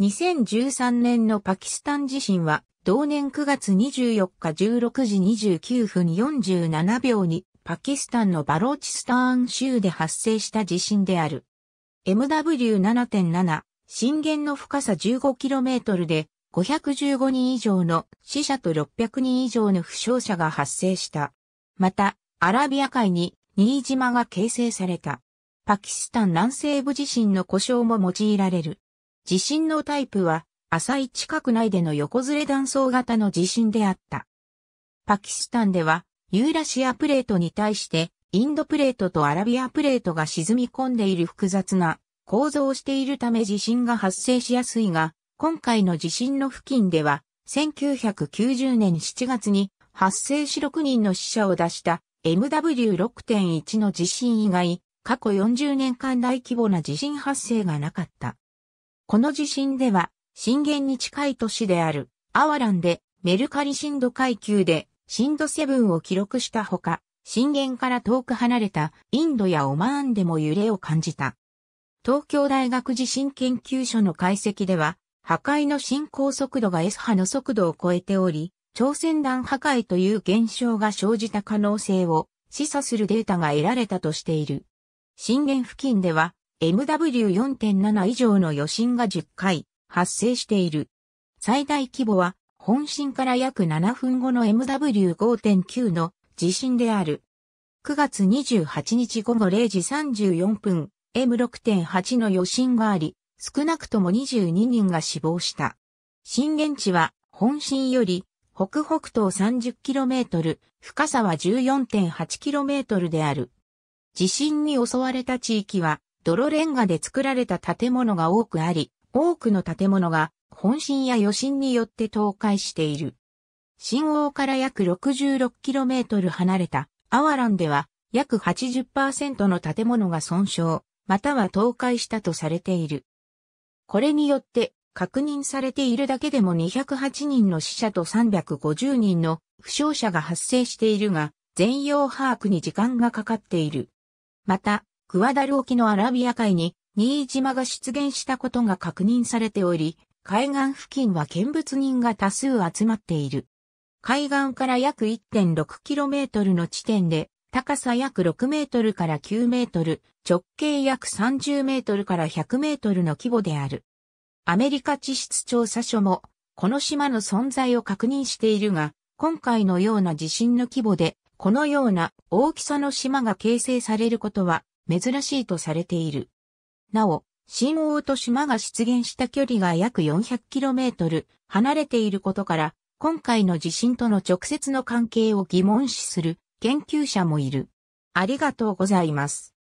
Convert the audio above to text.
2013年のパキスタン地震は、同年9月24日16時29分47秒に、パキスタンのバローチスターン州で発生した地震である。MW7.7、震源の深さ 15km で、515人以上の死者と600人以上の負傷者が発生した。また、アラビア海に新島が形成された。パキスタン南西部地震の故障も用いられる。地震のタイプは、浅い地殻内での横ずれ断層型の地震であった。パキスタンでは、ユーラシアプレートに対して、インドプレートとアラビアプレートが沈み込んでいる複雑な構造をしているため地震が発生しやすいが、今回の地震の付近では、1990年7月に発生し6人の死者を出した MW6.1 の地震以外、過去40年間大規模な地震発生がなかった。この地震では、震源に近い都市である、アワランで、メルカリ震度階級で、震度7を記録したほか、震源から遠く離れたインドやオマーンでも揺れを感じた。東京大学地震研究所の解析では、破壊の進行速度が S 波の速度を超えており、朝鮮弾破壊という現象が生じた可能性を示唆するデータが得られたとしている。震源付近では MW4.7 以上の余震が10回発生している。最大規模は本震から約7分後の MW5.9 の地震である。9月28日午後0時34分、M6.8 の余震があり、少なくとも22人が死亡した。震源地は本震より北北東 30km、深さは 14.8km である。地震に襲われた地域は泥レンガで作られた建物が多くあり、多くの建物が本震や余震によって倒壊している。信号から約 66km 離れたアワランでは約80%の建物が損傷、または倒壊したとされている。これによって確認されているだけでも208人の死者と350人の負傷者が発生しているが、全容把握に時間がかかっている。また、グアダル沖のアラビア海に、新島が出現したことが確認されており、海岸付近は見物人が多数集まっている。海岸から約 1.6km の地点で、高さ約6メートルから9メートル、直径約30メートルから100メートルの規模である。アメリカ地質調査所も、この島の存在を確認しているが、今回のような地震の規模で、このような大きさの島が形成されることは珍しいとされている。なお、新大と島が出現した距離が約 400km 離れていることから、今回の地震との直接の関係を疑問視する研究者もいる。ありがとうございます。